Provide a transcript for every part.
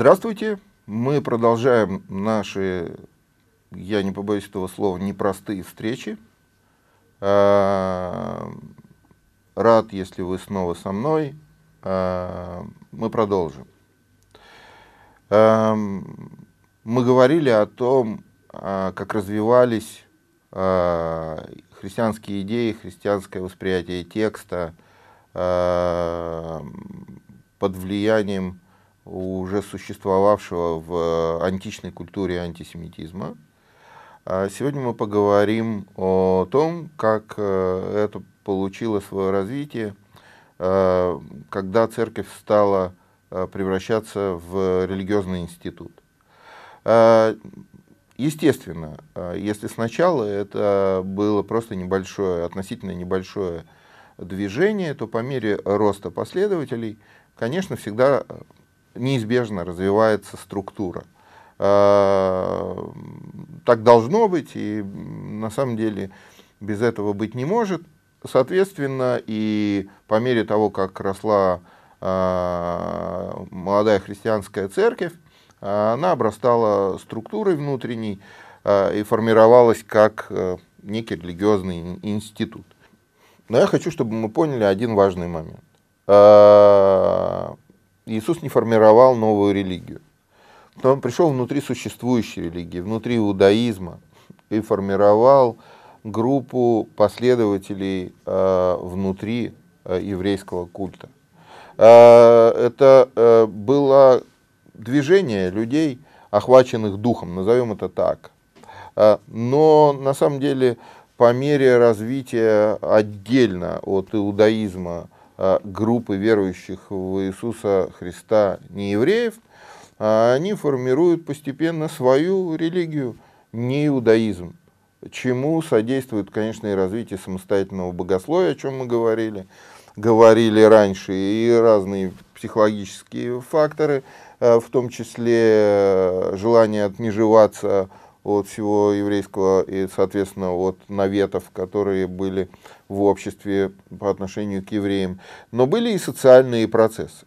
Здравствуйте. Мы продолжаем наши, я не побоюсь этого слова, непростые встречи. А, рад, если вы снова со мной. А, мы продолжим. А, мы говорили о том, как развивались христианские идеи, христианское восприятие текста под влиянием уже существовавшего в э, античной культуре антисемитизма. А сегодня мы поговорим о том, как э, это получило свое развитие, э, когда церковь стала превращаться в религиозный институт. Естественно, если сначала это было просто небольшое, относительно небольшое движение, то по мере роста последователей, конечно, всегда неизбежно развивается структура. А, так должно быть, и на самом деле без этого быть не может. Соответственно, и по мере того, как росла а, молодая христианская церковь, она обрастала структурой внутренней а, и формировалась как э, некий религиозный институт. Но я хочу, чтобы мы поняли один важный момент Иисус не формировал новую религию. Он пришел внутри существующей религии, внутри иудаизма и формировал группу последователей э, внутри э, еврейского культа. Э, это э, было движение людей, охваченных духом, назовем это так. Э, но на самом деле по мере развития отдельно от иудаизма а, группы верующих в Иисуса Христа не неевреев, а они формируют постепенно свою религию, не иудаизм, чему содействует, конечно, и развитие самостоятельного богословия, о чем мы говорили, говорили раньше, и разные психологические факторы, а, в том числе э, желание отмежеваться от всего еврейского и, соответственно, от наветов, которые были в обществе по отношению к евреям. Но были и социальные процессы.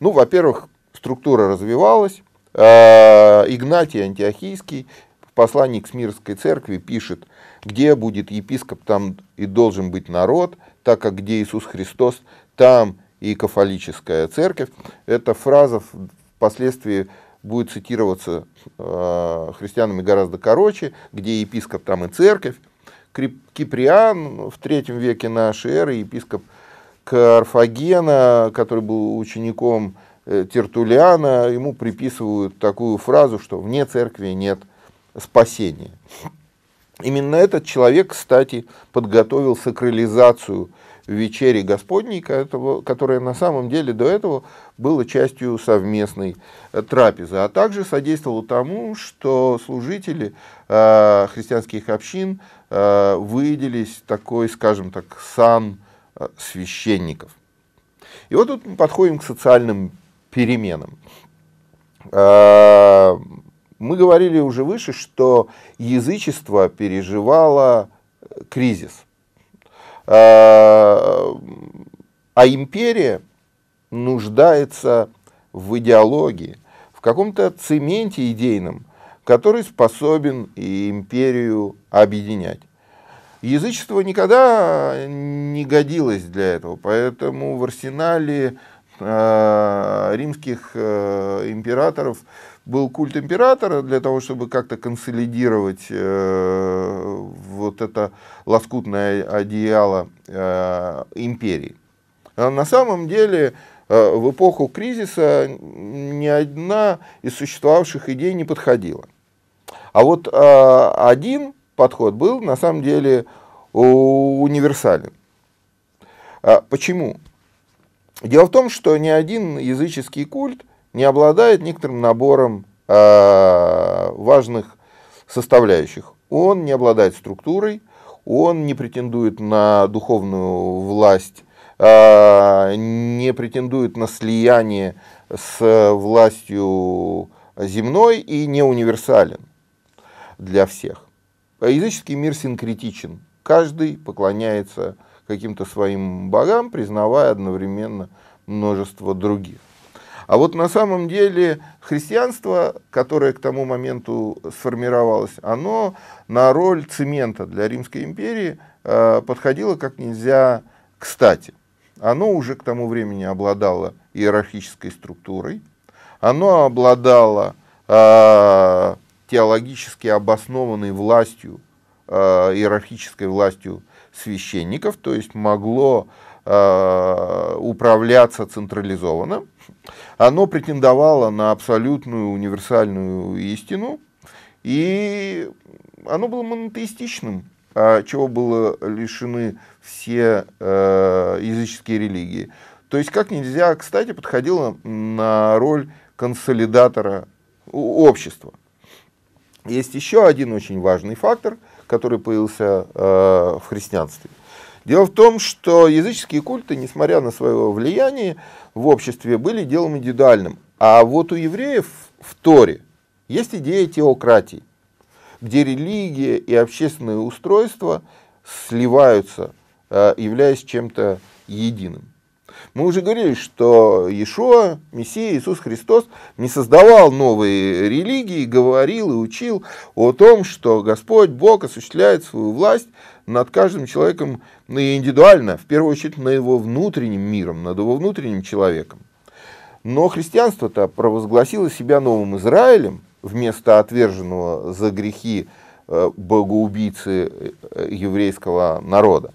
Ну, во-первых, структура развивалась. А, Игнатий Антиохийский посланник послании Смирской церкви пишет, где будет епископ, там и должен быть народ, так как где Иисус Христос, там и кафолическая церковь. Эта фраза впоследствии будет цитироваться э, христианами гораздо короче, где епископ, там и церковь. Киприан в третьем веке нашей эры, епископ Карфагена, который был учеником э, Тертулиана, ему приписывают такую фразу, что вне церкви нет спасения. Именно этот человек, кстати, подготовил сакрализацию вечере Господней, которая на самом деле до этого была частью совместной э, трапезы, а также содействовала тому, что служители э, христианских общин э, выделились такой, скажем так, сан священников. И вот тут мы подходим к социальным переменам. Мы говорили уже выше, что язычество переживало кризис – а, а, империя нуждается в идеологии, в каком-то цементе идейном, который способен и империю объединять. Язычество никогда не годилось для этого, поэтому в арсенале э, римских э, императоров был культ императора для того, чтобы как-то консолидировать э, вот это лоскутное одеяло э, империи. А на самом деле э, в эпоху кризиса ни одна из существовавших идей не подходила. А вот один подход был на самом деле универсален. А почему? Дело в том, что ни один языческий культ – не обладает некоторым набором э, важных составляющих. Он не обладает структурой, он не претендует на духовную власть, э, не претендует на слияние с властью земной и не универсален для всех. Языческий мир синкретичен. Каждый поклоняется каким-то своим богам, признавая одновременно множество других. А вот на самом деле христианство, которое к тому моменту сформировалось, оно на роль цемента для Римской империи э, подходило как нельзя кстати. Оно уже к тому времени обладало иерархической структурой, оно обладало э, теологически обоснованной властью, э, иерархической властью священников, то есть могло Э, управляться централизованно. Оно претендовало на абсолютную универсальную истину, и оно было монотеистичным, а чего было лишены все э, языческие религии. То есть как нельзя, кстати, подходило на роль консолидатора общества. Есть еще один очень важный фактор, который появился э, в христианстве – Дело в том, что языческие культы, несмотря на свое влияние в обществе, были делом индивидуальным. А вот у евреев в Торе есть идея теократии, где религия и общественное устройство сливаются, э, являясь чем-то единым. Мы уже говорили, что Иешуа, Мессия, Иисус Христос не создавал новые религии, говорил и учил о том, что Господь, Бог осуществляет свою власть над каждым человеком индивидуально, в первую очередь над его внутренним миром, над его внутренним человеком. Но христианство-то провозгласило себя новым Израилем вместо отверженного за грехи э, богоубийцы э, э, еврейского народа.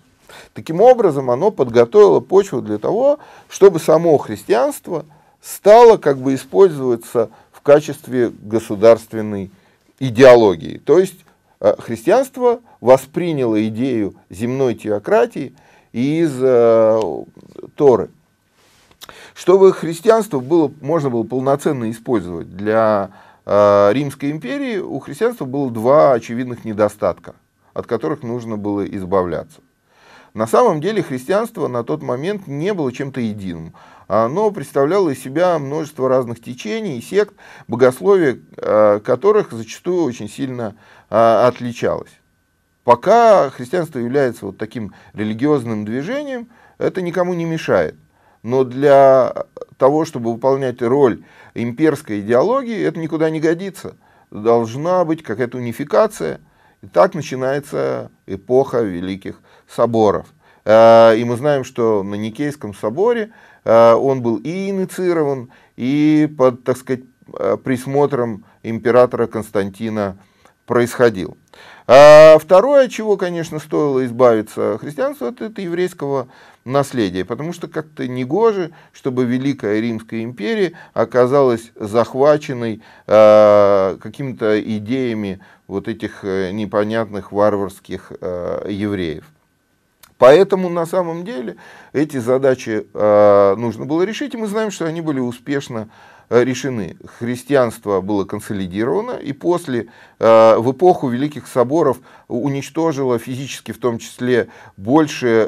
Таким образом, оно подготовило почву для того, чтобы само христианство стало как бы использоваться в качестве государственной идеологии, то есть Э, христианство восприняло идею земной теократии из э, Торы. Чтобы христианство было, можно было полноценно использовать для э, Римской империи, у христианства было два очевидных недостатка, от которых нужно было избавляться. На самом деле христианство на тот момент не было чем-то единым. Оно представляло из себя множество разных течений и сект, богословие которых зачастую очень сильно а, отличалось. Пока христианство является вот таким религиозным движением, это никому не мешает. Но для того, чтобы выполнять роль имперской идеологии, это никуда не годится. Должна быть какая-то унификация. И так начинается эпоха великих соборов. А, и мы знаем, что на Никейском соборе а, он был и инициирован, и под, так сказать, присмотром императора Константина происходил. А второе, чего, конечно, стоило избавиться христианству, это, это еврейского наследия, потому что как-то негоже, чтобы Великая Римская империя оказалась захваченной э, какими-то идеями вот этих э, непонятных варварских э, евреев. Поэтому на самом деле эти задачи э, нужно было решить, и мы знаем, что они были успешно э, решены. Христианство было консолидировано, и после, э, в эпоху Великих Соборов, уничтожило физически, в том числе, больше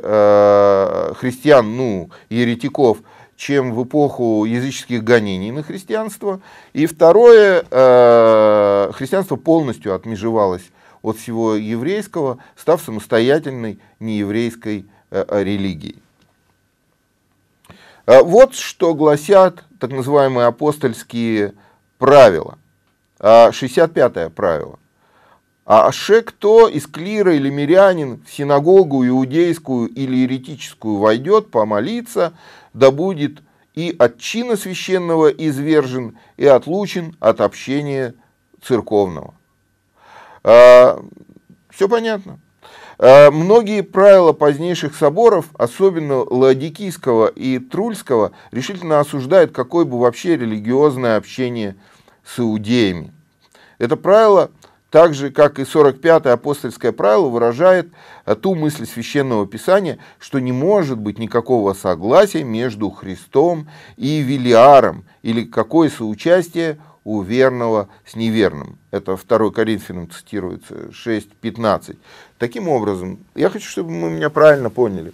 христиан, ну, еретиков, чем в эпоху языческих гонений на христианство. И второе, христианство полностью отмежевалось от всего еврейского, став самостоятельной нееврейской э, э, религией. Э, вот что гласят так называемые апостольские правила. 65-е правило. а Аше кто из клира или мирянин в синагогу иудейскую или еретическую войдет помолиться, да будет и от чина священного извержен, и отлучен от общения церковного. А, Все понятно. А, многие правила позднейших соборов, особенно Ладикийского и Трульского, решительно осуждают какое бы вообще религиозное общение с иудеями. Это правило, так же как и 45-е апостольское правило, выражает а, ту мысль Священного Писания, что не может быть никакого согласия между Христом и Велиаром, или какое соучастие у верного с неверным. Это 2 Коринфянам цитируется 6.15. Таким образом, я хочу, чтобы мы меня правильно поняли.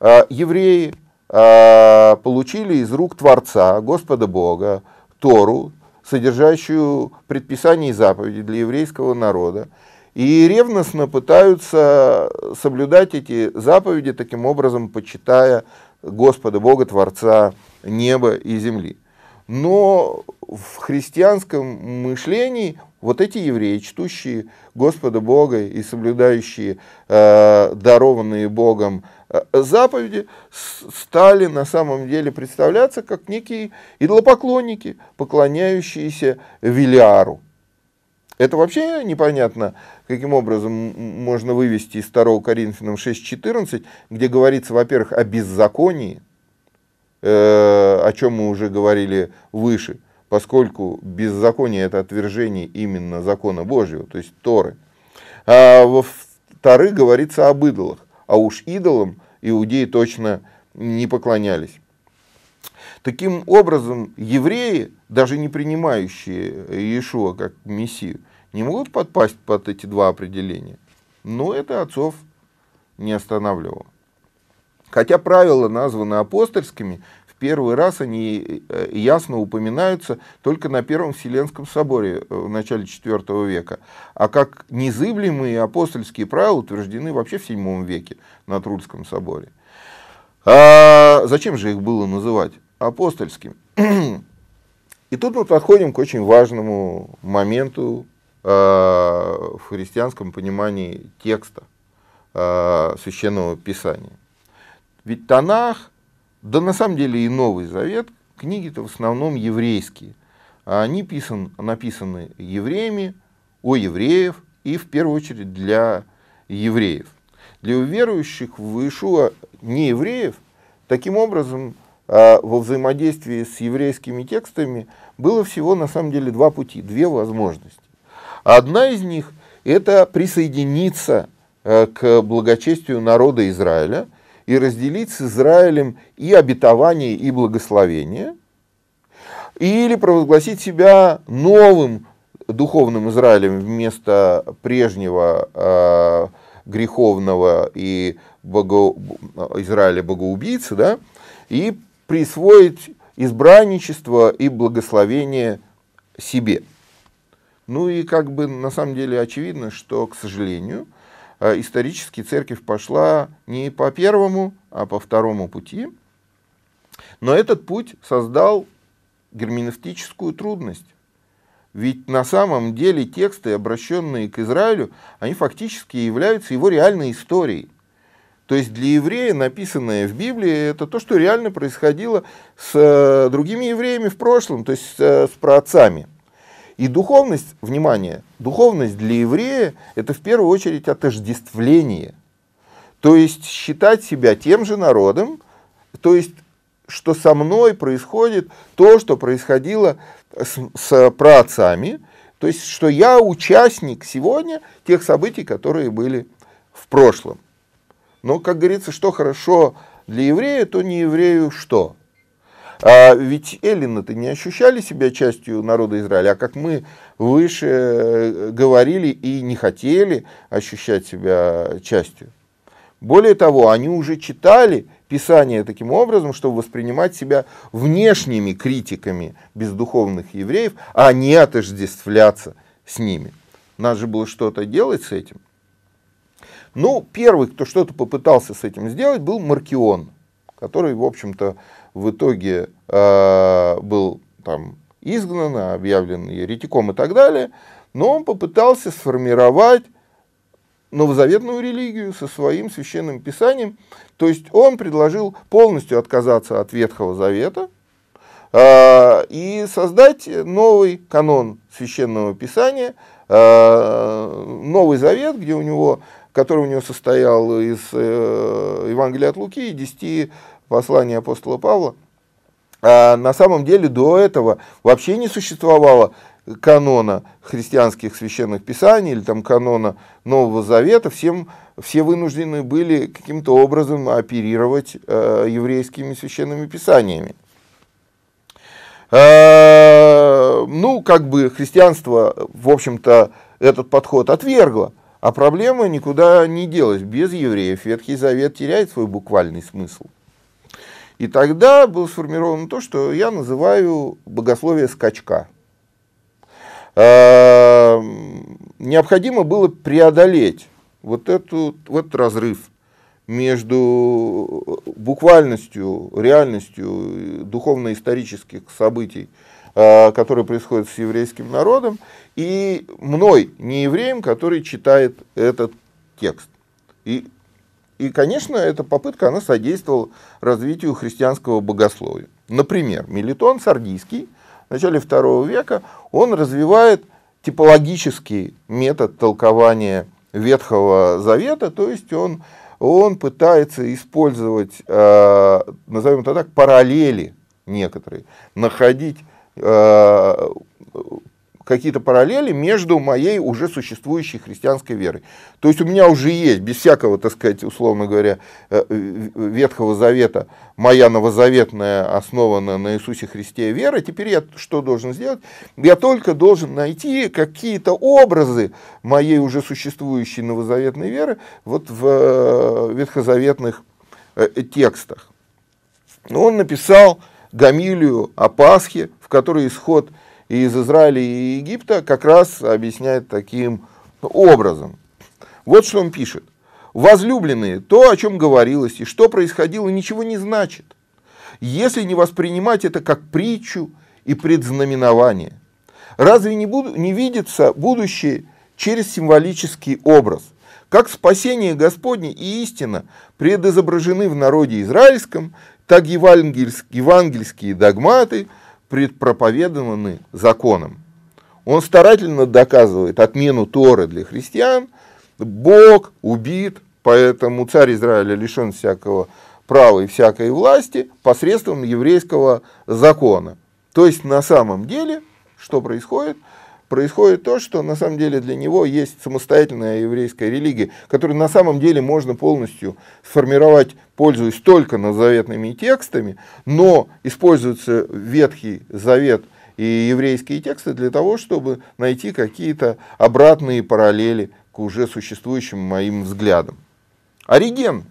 А, евреи а, получили из рук Творца, Господа Бога, Тору, содержащую предписания и заповеди для еврейского народа, и ревностно пытаются соблюдать эти заповеди, таким образом почитая Господа Бога, Творца неба и земли. Но в христианском мышлении вот эти евреи, чтущие Господа Бога и соблюдающие э, дарованные Богом э, заповеди, стали на самом деле представляться как некие идолопоклонники, поклоняющиеся Велиару. Это вообще непонятно, каким образом можно вывести из 2 Коринфянам 6.14, где говорится, во-первых, о беззаконии, э, о чем мы уже говорили выше – поскольку беззаконие это отвержение именно закона Божьего, то есть Торы. А во-вторых, говорится об идолах, а уж идолам иудеи точно не поклонялись. Таким образом, евреи, даже не принимающие Иешуа как Мессию, не могут подпасть под эти два определения. Но это отцов не останавливало. Хотя правила названы апостольскими, первый раз они э, ясно упоминаются только на Первом Вселенском соборе э, в начале IV века, а как незыблемые апостольские правила утверждены вообще в VII веке на Трульском соборе. А зачем же их было называть апостольским? И тут мы подходим к очень важному моменту э, в христианском понимании текста священного писания. Ведь Танах да на самом деле и Новый Завет, книги-то в основном еврейские. А они писан, написаны евреями, о евреев и в первую очередь для евреев. Для верующих в Иешуа не евреев, таким образом, а, во взаимодействии с еврейскими текстами было всего на самом деле два пути, две возможности. Одна из них – это присоединиться э, к благочестию народа Израиля – и разделить с Израилем и обетование, и благословение, или провозгласить себя новым духовным Израилем вместо прежнего э, греховного и бого, Израиля богоубийцы, да, и присвоить избранничество и благословение себе. Ну и как бы на самом деле очевидно, что, к сожалению, а исторически церковь пошла не по первому, а по второму пути. Но этот путь создал герменевтическую трудность. Ведь на самом деле тексты, обращенные к Израилю, они фактически являются его реальной историей. То есть для еврея, написанное в Библии, это то, что реально происходило с э, другими евреями в прошлом, то есть э, с праотцами. И духовность, внимание, духовность для еврея – это в первую очередь отождествление. То есть считать себя тем же народом, то есть что со мной происходит то, что происходило с, с праотцами, то есть что я участник сегодня тех событий, которые были в прошлом. Но, как говорится, что хорошо для еврея, то не еврею что – а ведь эллины-то не ощущали себя частью народа Израиля, а как мы выше э, говорили и не хотели ощущать себя частью. Более того, они уже читали Писание таким образом, чтобы воспринимать себя внешними критиками бездуховных евреев, а не отождествляться с ними. Надо же было что-то делать с этим. Ну, первый, кто что-то попытался с этим сделать, был Маркион, который, в общем-то, в итоге э, был там изгнан, объявлен еретиком и так далее, но он попытался сформировать новозаветную религию со своим священным писанием. То есть он предложил полностью отказаться от Ветхого Завета э, и создать новый канон священного писания, э, новый завет, где у него который у него состоял из э, Евангелия от Луки и десяти послание апостола Павла, а на самом деле до этого вообще не существовало канона христианских священных писаний или там канона Нового Завета, всем, все вынуждены были каким-то образом оперировать э, еврейскими священными писаниями. Э, ну, как бы христианство, в общем-то, этот подход отвергло, а проблема никуда не делась. Без евреев Ветхий Завет теряет свой буквальный смысл. Э, и тогда было сформировано то, что я называю богословие скачка. Эм, необходимо было преодолеть вот, эту, вот этот разрыв между буквальностью, реальностью духовно-исторических событий, э, которые происходят с еврейским народом, и мной, не евреем, который читает этот текст. И и, конечно, эта попытка, она содействовала развитию христианского богословия. Например, Мелитон Сардийский в начале II века, он развивает типологический метод толкования Ветхого Завета, то есть он, он пытается использовать, э, назовем это так, параллели некоторые, находить э, какие-то параллели между моей уже существующей христианской верой. То есть у меня уже есть, без всякого, так сказать, условно говоря, э, э, Ветхого Завета, моя новозаветная, основанная на Иисусе Христе вера, теперь я что должен сделать? Я только должен найти какие-то образы моей уже существующей новозаветной веры вот в э, ветхозаветных текстах. Ну, он написал Гамилию о Пасхе, в которой исход – из Израиля и Египта, как раз объясняет таким ну, образом. Вот что он пишет. Возлюбленные, то, о чем говорилось и что происходило, ничего не значит, если не воспринимать это как притчу и предзнаменование. Разве не, буду, не видится будущее через символический образ? Как спасение Господне и истина предизображены в народе израильском, так евангельские, евангельские догматы – предпроповедованы законом. Он старательно доказывает отмену Торы для христиан. Бог убит, поэтому царь Израиля лишен всякого права и всякой власти посредством еврейского закона. То есть на самом деле, что происходит – происходит то, что на самом деле для него есть самостоятельная еврейская религия, которую на самом деле можно полностью сформировать, пользуясь только заветными текстами, но используется Ветхий Завет – и еврейские тексты для того, чтобы найти какие-то обратные параллели к уже существующим моим взглядам. Ориген,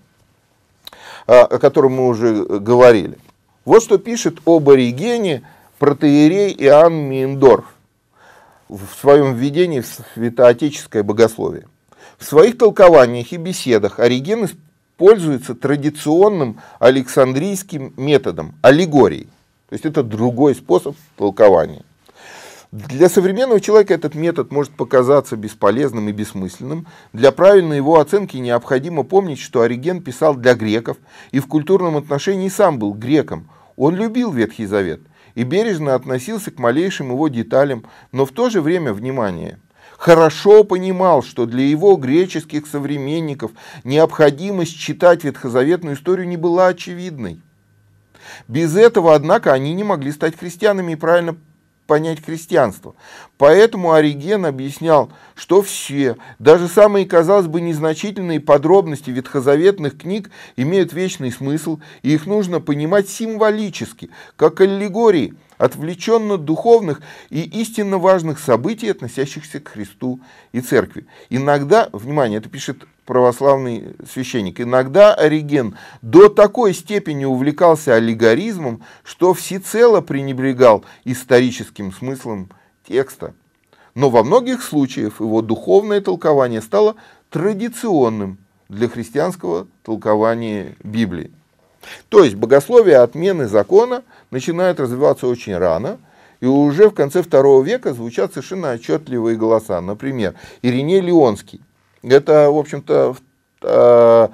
а, о котором мы уже э, говорили. Вот что пишет об Оригене протеерей Иоанн Миендорф в своем введении в святоотеческое богословие. В своих толкованиях и беседах Ориген используется традиционным александрийским методом – аллегорией. То есть это другой способ толкования. Для современного человека этот метод может показаться бесполезным и бессмысленным. Для правильной его оценки необходимо помнить, что Ориген писал для греков и в культурном отношении сам был греком. Он любил Ветхий Завет – и бережно относился к малейшим его деталям, но в то же время, внимание, хорошо понимал, что для его греческих современников необходимость читать ветхозаветную историю не была очевидной. Без этого, однако, они не могли стать христианами и правильно понять христианство. Поэтому Ориген объяснял, что все, даже самые, казалось бы, незначительные подробности ветхозаветных книг имеют вечный смысл, и их нужно понимать символически, как аллегории – отвлеченно-духовных и истинно важных событий, относящихся к Христу и Церкви. Иногда, внимание, это пишет православный священник, иногда Ориген до такой степени увлекался аллегоризмом, что всецело пренебрегал историческим смыслом текста. Но во многих случаях его духовное толкование стало традиционным для христианского толкования Библии. То есть богословие отмены закона начинает развиваться очень рано, и уже в конце второго века звучат совершенно отчетливые голоса. Например, Ириней Леонский. Это, в общем-то, э,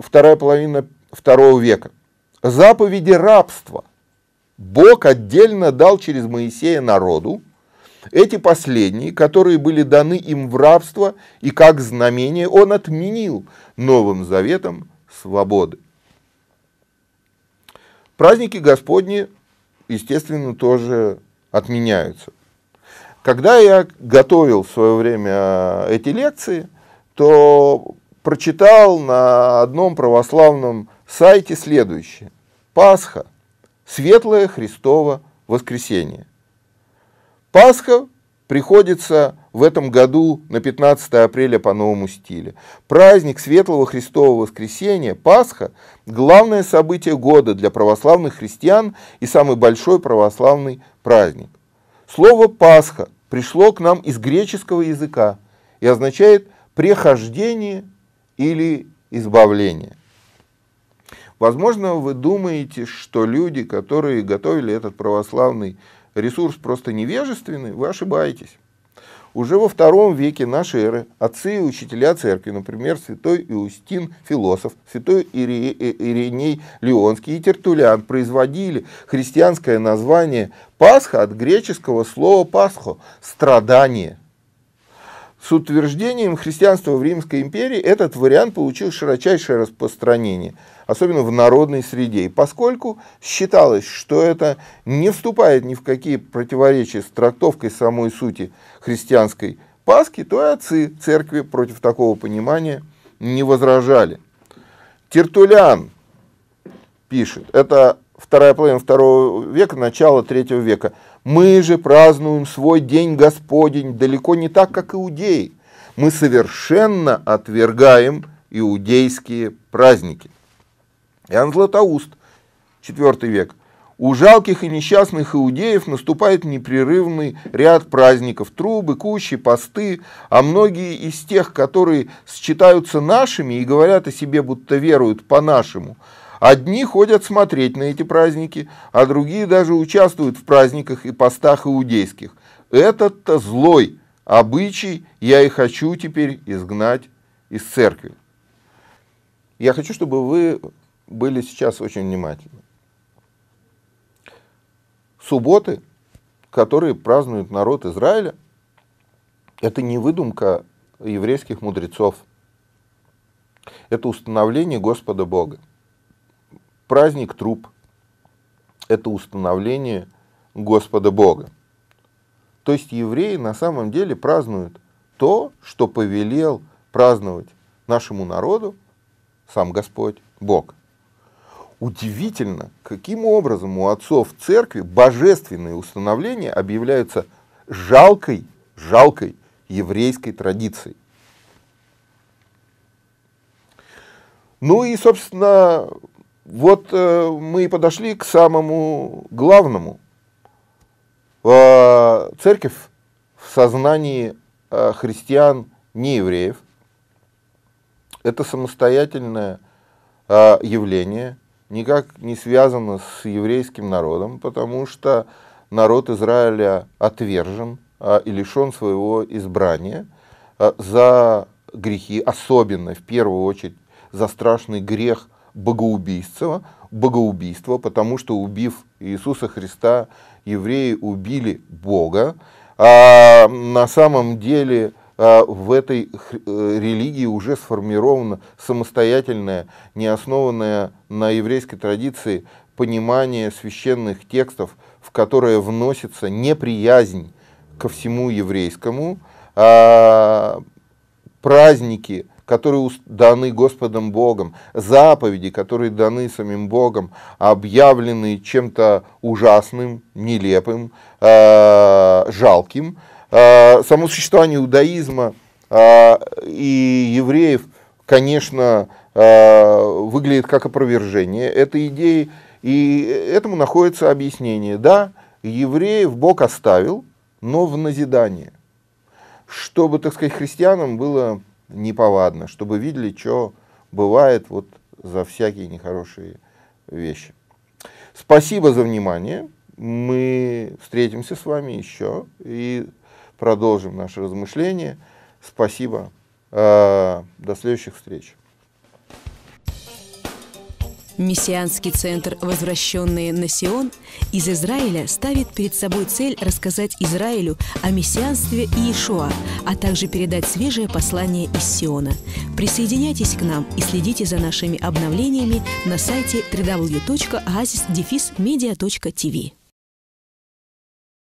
вторая половина второго века. Заповеди рабства Бог отдельно дал через Моисея народу, эти последние, которые были даны им в рабство, и как знамение он отменил Новым Заветом свободы. Праздники Господни, естественно, тоже отменяются. Когда я готовил в свое время а, эти лекции, то прочитал на одном православном сайте следующее. Пасха – светлое Христово воскресенье. Пасха приходится в этом году на 15 апреля по новому стилю. Праздник Светлого Христового Воскресения, Пасха, главное событие года для православных христиан и самый большой православный праздник. Слово «пасха» пришло к нам из греческого языка и означает «прехождение» или «избавление». Возможно, вы думаете, что люди, которые готовили этот православный ресурс, просто невежественны, вы ошибаетесь. Уже во втором веке нашей эры отцы и учителя церкви, например, святой Иустин Философ, святой Ири... Э, Ириней Леонский и Тертулян производили христианское название «Пасха» от греческого слова «пасхо» – «страдание». С утверждением христианства в Римской империи этот вариант получил широчайшее распространение – особенно в народной среде. И поскольку считалось, что это не вступает ни в какие противоречия с трактовкой самой сути христианской Пасхи, то и отцы церкви против такого понимания не возражали. Тертулиан пишет, это вторая половина второго века, начало третьего века. «Мы же празднуем свой день Господень далеко не так, как иудеи. Мы совершенно отвергаем иудейские праздники». Иоанн Златоуст, IV век. У жалких и несчастных иудеев наступает непрерывный ряд праздников, трубы, кущи, посты, а многие из тех, которые считаются нашими и говорят о себе, будто веруют по-нашему, Одни ходят смотреть на эти праздники, а другие даже участвуют в праздниках и постах иудейских. Этот-то злой обычай я и хочу теперь изгнать из церкви. Я хочу, чтобы вы были сейчас очень внимательны. Субботы, которые празднует народ Израиля, это не выдумка еврейских мудрецов. Это установление Господа Бога. Праздник труп – это установление Господа Бога. То есть евреи на самом деле празднуют то, что повелел праздновать нашему народу сам Господь, Бог – Удивительно, каким образом у отцов церкви божественные установления объявляются жалкой, жалкой еврейской традицией. Ну и, собственно, вот э, мы и подошли к самому главному. Э, церковь в сознании э, христиан неевреев – это самостоятельное э, явление – никак не связано с еврейским народом, потому что народ Израиля отвержен а, и лишен своего избрания а, за грехи, особенно в первую очередь за страшный грех богоубийства, богоубийство, потому что убив Иисуса Христа, евреи убили Бога, а на самом деле Э, в этой э, религии уже сформировано самостоятельное, не основанное на еврейской традиции понимание священных текстов, в которое вносится неприязнь ко всему еврейскому, а праздники, которые даны Господом Богом, заповеди, которые даны самим Богом, объявлены чем-то ужасным, нелепым, э, жалким – а, само существование иудаизма а, и евреев, конечно, а, выглядит как опровержение этой идеи, и этому находится объяснение. Да, евреев Бог оставил, но в назидание, чтобы, так сказать, христианам было неповадно, чтобы видели, что бывает вот за всякие нехорошие вещи. Спасибо за внимание. Мы встретимся с вами еще и продолжим наше размышление. Спасибо. Э, до следующих встреч. Мессианский центр «Возвращенные на Сион» из Израиля ставит перед собой цель рассказать Израилю о мессианстве Иешуа, а также передать свежее послание из Сиона. Присоединяйтесь к нам и следите за нашими обновлениями на сайте www.oasis-media.tv.